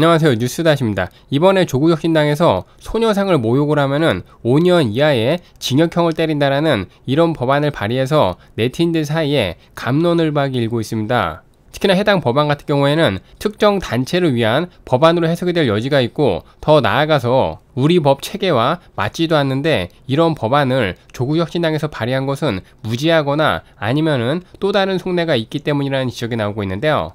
안녕하세요 뉴스다시입니다. 이번에 조국혁신당에서 소녀상을 모욕을 하면은 5년 이하의 징역형을 때린다라는 이런 법안을 발의해서 네티즌들 사이에 감론을박이 일고 있습니다. 특히나 해당 법안 같은 경우에는 특정 단체를 위한 법안으로 해석이 될 여지가 있고 더 나아가서 우리 법 체계와 맞지도 않는데 이런 법안을 조국혁신당에서 발의한 것은 무지하거나 아니면은 또 다른 속내가 있기 때문이라는 지적이 나오고 있는데요.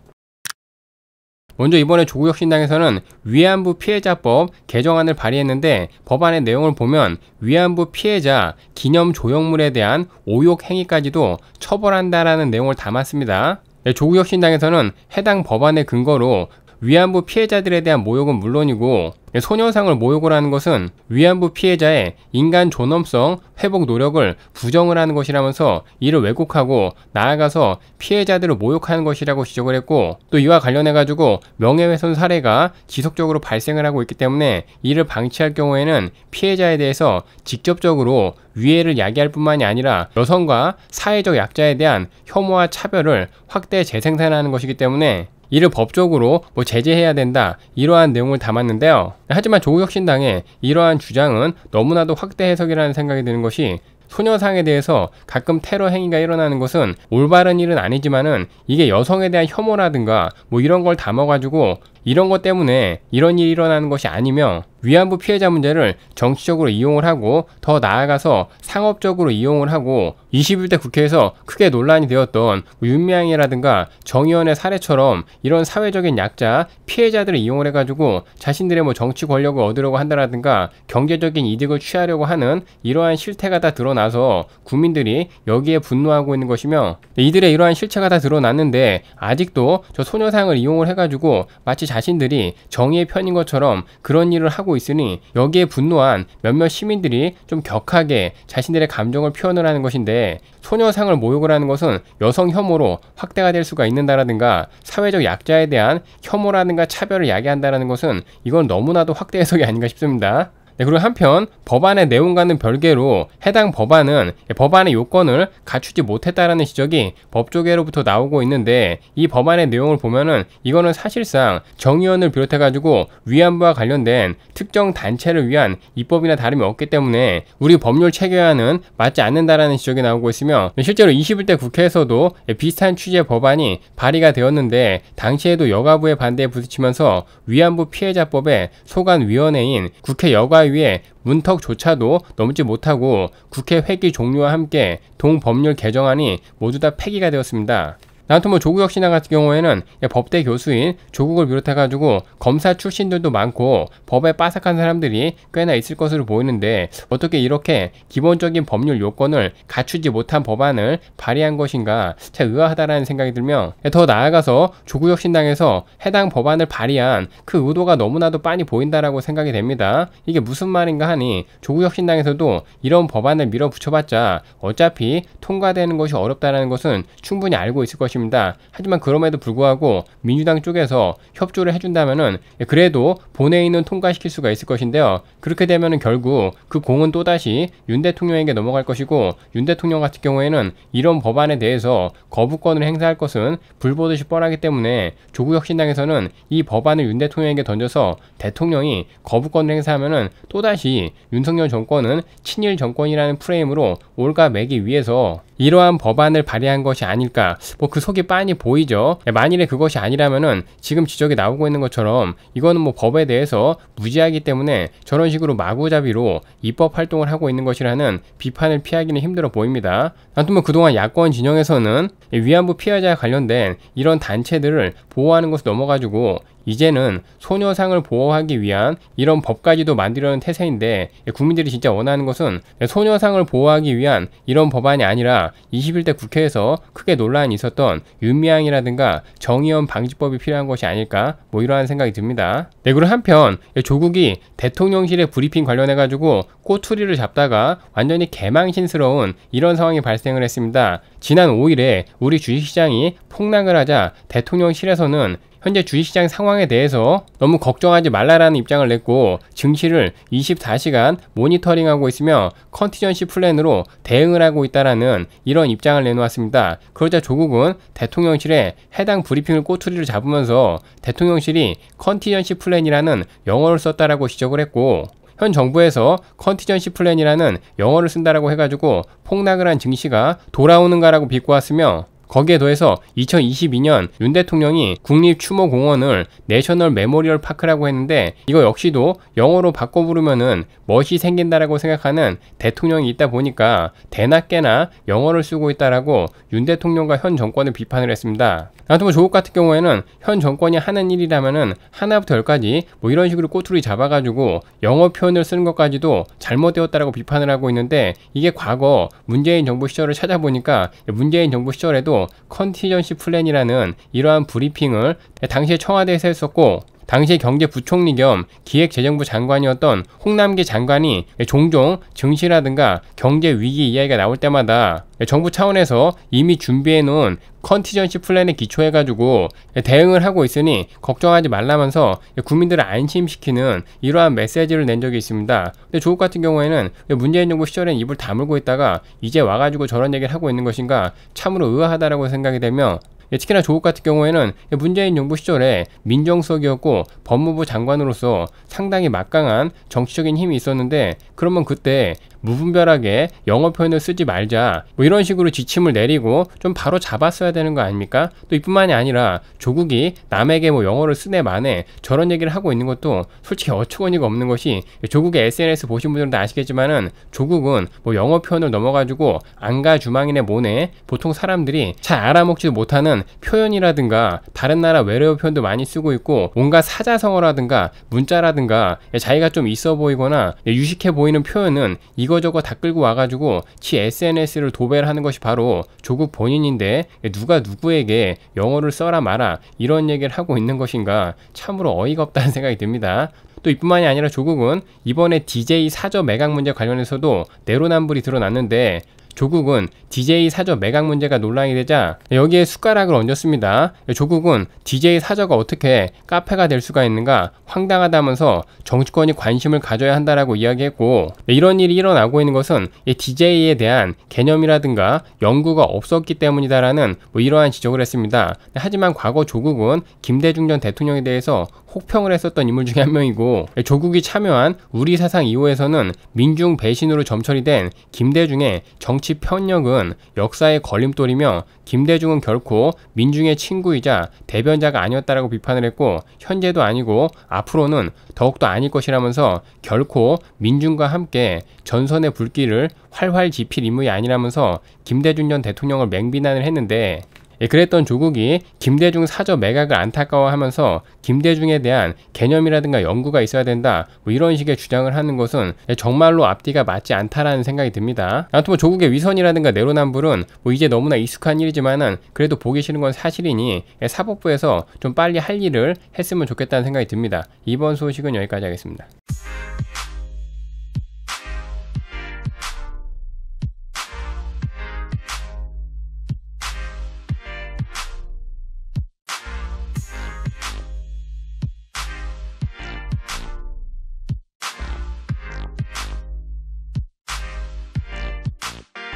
먼저 이번에 조국혁신당에서는 위안부 피해자법 개정안을 발의했는데 법안의 내용을 보면 위안부 피해자 기념 조형물에 대한 오욕 행위까지도 처벌한다라는 내용을 담았습니다. 네, 조국혁신당에서는 해당 법안의 근거로 위안부 피해자들에 대한 모욕은 물론이고 소녀상을 모욕을 하는 것은 위안부 피해자의 인간 존엄성 회복 노력을 부정을 하는 것이라면서 이를 왜곡하고 나아가서 피해자들을 모욕하는 것이라고 지적을 했고 또 이와 관련해 가지고 명예훼손 사례가 지속적으로 발생을 하고 있기 때문에 이를 방치할 경우에는 피해자에 대해서 직접적으로 위해를 야기할 뿐만이 아니라 여성과 사회적 약자에 대한 혐오와 차별을 확대 재생산하는 것이기 때문에 이를 법적으로 뭐 제재해야 된다 이러한 내용을 담았는데요. 하지만 조국혁신당의 이러한 주장은 너무나도 확대 해석이라는 생각이 드는 것이 소녀상에 대해서 가끔 테러 행위가 일어나는 것은 올바른 일은 아니지만은 이게 여성에 대한 혐오라든가 뭐 이런 걸 담아가지고 이런 것 때문에 이런 일이 일어나는 것이 아니며 위안부 피해자 문제를 정치적으로 이용을 하고 더 나아가서 상업적으로 이용을 하고 21대 국회에서 크게 논란이 되었던 윤미향이라든가 정의원의 사례처럼 이런 사회적인 약자 피해자들을 이용을 해가지고 자신들의 뭐 정치 권력을 얻으려고 한다라든가 경제적인 이득을 취하려고 하는 이러한 실태가 다 드러나 드러나서 국민들이 여기에 분노하고 있는 것이며 이들의 이러한 실체가 다 드러났는데 아직도 저 소녀상을 이용을 해가지고 마치 자신들이 정의의 편인 것처럼 그런 일을 하고 있으니 여기에 분노한 몇몇 시민들이 좀 격하게 자신들의 감정을 표현을 하는 것인데 소녀상을 모욕을 하는 것은 여성 혐오로 확대가 될 수가 있는다라든가 사회적 약자에 대한 혐오라든가 차별을 야기한다라는 것은 이건 너무나도 확대 해석이 아닌가 싶습니다. 네, 그리고 한편 법안의 내용과는 별개로 해당 법안은 법안의 요건을 갖추지 못했다라는 지적이 법조계로부터 나오고 있는데 이 법안의 내용을 보면은 이거는 사실상 정의원을 비롯해 가지고 위안부와 관련된 특정 단체를 위한 입법이나 다름이 없기 때문에 우리 법률 체계와는 맞지 않는다라는 지적이 나오고 있으며 네, 실제로 21대 국회에서도 비슷한 취지의 법안이 발의가 되었는데 당시에도 여가부의 반대에 부딪히면서 위안부 피해자법의 소관위원회인 국회 여가 위해 문턱조차도 넘지 못하고 국회 회기 종료와 함께 동법률 개정안이 모두 다 폐기가 되었습니다. 나한테 뭐 조국 역시나 같은 경우에는 법대 교수인 조국을 비롯해가지고 검사 출신들도 많고 법에 빠삭한 사람들이 꽤나 있을 것으로 보이는데 어떻게 이렇게 기본적인 법률 요건을 갖추지 못한 법안을 발의한 것인가 참 의아하다라는 생각이 들며 더 나아가서 조국 혁신당에서 해당 법안을 발의한 그 의도가 너무나도 빤히 보인다라고 생각이 됩니다. 이게 무슨 말인가 하니 조국 혁신당에서도 이런 법안을 밀어붙여봤자 어차피 통과되는 것이 어렵다라는 것은 충분히 알고 있을 것이니 것입니다. 하지만 그럼에도 불구하고 민주당 쪽에서 협조를 해준다면은 그래도 본회의는 통과시킬 수가 있을 것인데요. 그렇게 되면은 결국 그 공은 또다시 윤 대통령에게 넘어갈 것이고 윤 대통령 같은 경우에는 이런 법안에 대해서 거부권을 행사할 것은 불보듯이 뻔하기 때문에 조국혁신당에서는 이 법안을 윤 대통령에게 던져서 대통령이 거부권을 행사하면은 또다시 윤석열 정권은 친일 정권이라는 프레임으로 올가매기 위해서 이러한 법안을 발의한 것이 아닐까 뭐 그 속이 빤히 보이죠 예, 만일에 그것이 아니라면은 지금 지적이 나오고 있는 것처럼 이거는 뭐 법에 대해서 무지하기 때문에 저런 식으로 마구잡이로 입법 활동을 하고 있는 것이라는 비판을 피하기는 힘들어 보입니다 아무튼 뭐 그동안 야권 진영에서는 위안부 피해자와 관련된 이런 단체들을 보호하는 것을 넘어가지고 이제는 소녀상을 보호하기 위한 이런 법까지도 만들려는 태세인데 국민들이 진짜 원하는 것은 네, 소녀상을 보호하기 위한 이런 법안이 아니라 21대 국회에서 크게 논란이 있었던 윤미향이라든가 정의연 방지법이 필요한 것이 아닐까 뭐 이러한 생각이 듭니다. 네, 그리고 한편 조국이 대통령실의 브리핑 관련해 가지고 꼬투리를 잡다가 완전히 개망신스러운 이런 상황이 발생을 했습니다. 지난 5일에 우리 주식시장이 폭락을 하자 대통령실에서는 현재 주식시장 상황에 대해서 너무 걱정하지 말라라는 입장을 냈고 증시를 24시간 모니터링하고 있으며 컨티전시 플랜으로 대응을 하고 있다라는 이런 입장을 내놓았습니다. 그러자 조국은 대통령실에 해당 브리핑을 꼬투리를 잡으면서 대통령실이 컨티전시 플랜이라는 영어를 썼다라고 지적을 했고 현 정부에서 컨티전시 플랜이라는 영어를 쓴다라고 해가지고 폭락을 한 증시가 돌아오는가라고 비꼬았으며 거기에 더해서 2022년 윤 대통령이 국립추모공원을 내셔널 메모리얼 파크라고 했는데 이거 역시도 영어로 바꿔 부르면은 멋이 생긴다라고 생각하는 대통령이 있다 보니까 대낮게나 영어를 쓰고 있다라고 윤 대통령과 현 정권을 비판을 했습니다. 나도 뭐 조국 같은 경우에는 현 정권이 하는 일이라면은 하나부터 열까지 뭐 이런 식으로 꼬투리 잡아가지고 영어 표현을 쓰는 것까지도 잘못되었다라고 비판을 하고 있는데 이게 과거 문재인 정부 시절을 찾아보니까 문재인 정부 시절에도 컨티전시 플랜이라는 이러한 브리핑을 당시에 청와대에서 했었고 당시 경제부총리 겸 기획재정부 장관이었던 홍남기 장관이 종종 증시라든가 경제 위기 이야기가 나올 때마다 정부 차원에서 이미 준비해 놓은 컨티전시 플랜에 기초해 가지고 대응을 하고 있으니 걱정하지 말라면서 국민들을 안심시키는 이러한 메시지를 낸 적이 있습니다. 근데 조국 같은 경우에는 문재인 정부 시절엔 입을 다물고 있다가 이제 와가지고 저런 얘기를 하고 있는 것인가 참으로 의아하다라고 생각이 되며 예, 특히나 조국 같은 경우에는 예, 문재인 정부 시절에 민정수석이었고 법무부 장관으로서 상당히 막강한 정치적인 힘이 있었는데 그러면 그때 무분별하게 영어 표현을 쓰지 말자 뭐 이런 식으로 지침을 내리고 좀 바로 잡았어야 되는 거 아닙니까? 또 이뿐만이 아니라 조국이 남에게 뭐 영어를 쓰네 마네 저런 얘기를 하고 있는 것도 솔직히 어처구니가 없는 것이 예, 조국의 SNS 보신 분들도 아시겠지만은 조국은 뭐 영어 표현을 넘어가지고 안가 주망인의 모네 보통 사람들이 잘 알아먹지도 못하는 보면 표현이라든가 다른 나라 외래어 표현도 많이 쓰고 있고 뭔가 사자성어라든가 문자라든가 예, 자기가 좀 있어 보이거나 예, 유식해 보이는 표현은 이거저거 다 끌고 와가지고 지 SNS를 도배를 하는 것이 바로 조국 본인인데 예, 누가 누구에게 영어를 써라 마라 이런 얘기를 하고 있는 것인가 참으로 어이가 없다는 생각이 듭니다. 또 이뿐만이 아니라 조국은 이번에 DJ 사저 매각 문제 관련해서도 내로남불이 드러났는데 조국은 DJ 사저 매각 문제가 논란이 되자 여기에 숟가락을 얹었습니다. 조국은 DJ 사저가 어떻게 카페가 될 수가 있는가 황당하다면서 정치권이 관심을 가져야 한다라고 이야기했고 네, 이런 일이 일어나고 있는 것은 DJ에 대한 개념이라든가 연구가 없었기 때문이다라는 뭐 이러한 지적을 했습니다. 네, 하지만 과거 조국은 김대중 전 대통령에 대해서 혹평을 했었던 인물 중에 한 명이고 네, 조국이 참여한 우리 사상 2호에서는 민중 배신으로 점철이 된 김대중의 정치 정치 편력은 역사의 걸림돌이며 김대중은 결코 민중의 친구이자 대변자가 아니었다라고 비판을 했고 현재도 아니고 앞으로는 더욱더 아닐 것이라면서 결코 민중과 함께 전선의 불길을 활활 지필 임물이 아니라면서 김대중 전 대통령을 맹비난을 했는데 예, 그랬던 조국이 김대중 사저 매각을 안타까워하면서 김대중에 대한 개념이라든가 연구가 있어야 된다 뭐 이런 식의 주장을 하는 것은 예, 정말로 앞뒤가 맞지 않다라는 생각이 듭니다. 아무튼 뭐 조국의 위선이라든가 내로남불은 뭐 이제 너무나 익숙한 일이지만은 그래도 보기 싫은 건 사실이니 예, 사법부에서 좀 빨리 할 일을 했으면 좋겠다는 생각이 듭니다. 이번 소식은 여기까지 하겠습니다.